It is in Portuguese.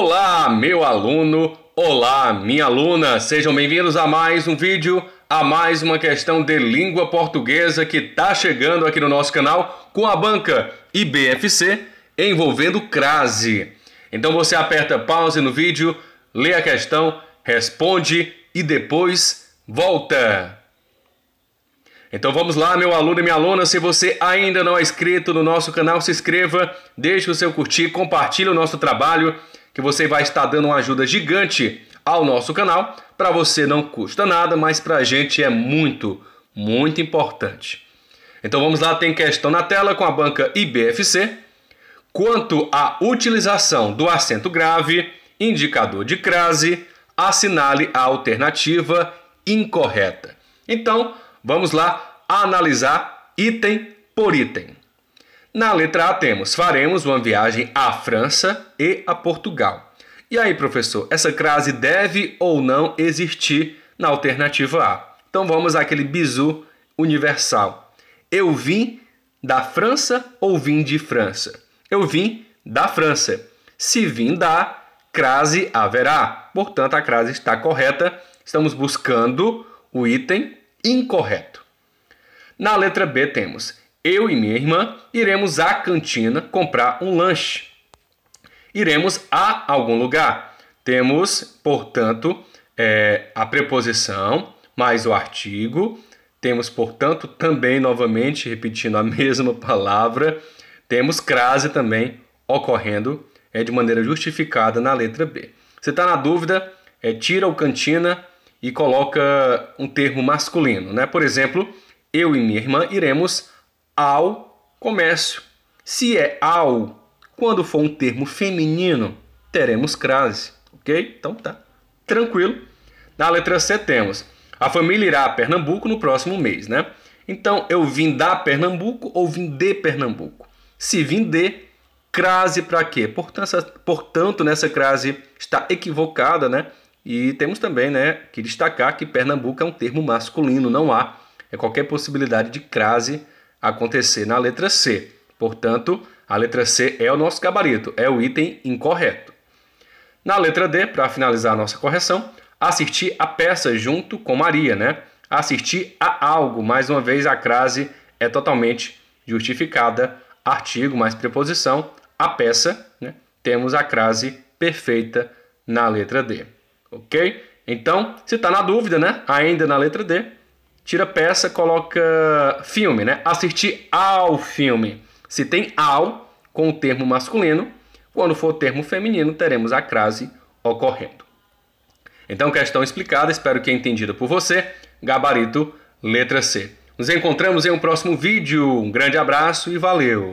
Olá, meu aluno! Olá, minha aluna! Sejam bem-vindos a mais um vídeo, a mais uma questão de língua portuguesa que está chegando aqui no nosso canal com a banca IBFC envolvendo crase. Então você aperta pause no vídeo, lê a questão, responde e depois volta. Então vamos lá, meu aluno e minha aluna, se você ainda não é inscrito no nosso canal, se inscreva, deixe o seu curtir, compartilhe o nosso trabalho que você vai estar dando uma ajuda gigante ao nosso canal. Para você não custa nada, mas para a gente é muito, muito importante. Então vamos lá, tem questão na tela com a banca IBFC. Quanto à utilização do acento grave, indicador de crase, assinale a alternativa incorreta. Então, vamos lá analisar item por item. Na letra A temos: faremos uma viagem à França e a Portugal. E aí, professor, essa crase deve ou não existir na alternativa A? Então vamos àquele bizu universal. Eu vim da França ou vim de França? Eu vim da França. Se vim da, crase haverá. Portanto, a crase está correta. Estamos buscando o item incorreto. Na letra B temos: eu e minha irmã iremos à cantina comprar um lanche. Iremos a algum lugar. Temos, portanto, é, a preposição mais o artigo. Temos, portanto, também, novamente, repetindo a mesma palavra, temos crase também ocorrendo é, de maneira justificada na letra B. Você está na dúvida, é, tira o cantina e coloca um termo masculino. Né? Por exemplo, eu e minha irmã iremos ao comércio. Se é ao, quando for um termo feminino, teremos crase, ok? Então tá, tranquilo. Na letra C temos, a família irá a Pernambuco no próximo mês, né? Então, eu vim da Pernambuco ou vim de Pernambuco? Se vim de, crase para quê? Portanto portanto, nessa crase está equivocada, né? E temos também né, que destacar que Pernambuco é um termo masculino, não há é qualquer possibilidade de crase acontecer na letra C. Portanto, a letra C é o nosso gabarito, é o item incorreto. Na letra D, para finalizar a nossa correção, assistir a peça junto com Maria, né? Assistir a algo, mais uma vez a crase é totalmente justificada, artigo mais preposição, a peça, né? Temos a crase perfeita na letra D, ok? Então, se está na dúvida, né? Ainda na letra D, tira peça, coloca filme, né? Assistir ao filme. Se tem ao com o termo masculino, quando for o termo feminino, teremos a crase ocorrendo. Então, questão explicada, espero que é entendida por você. Gabarito, letra C. Nos encontramos em um próximo vídeo. Um grande abraço e valeu!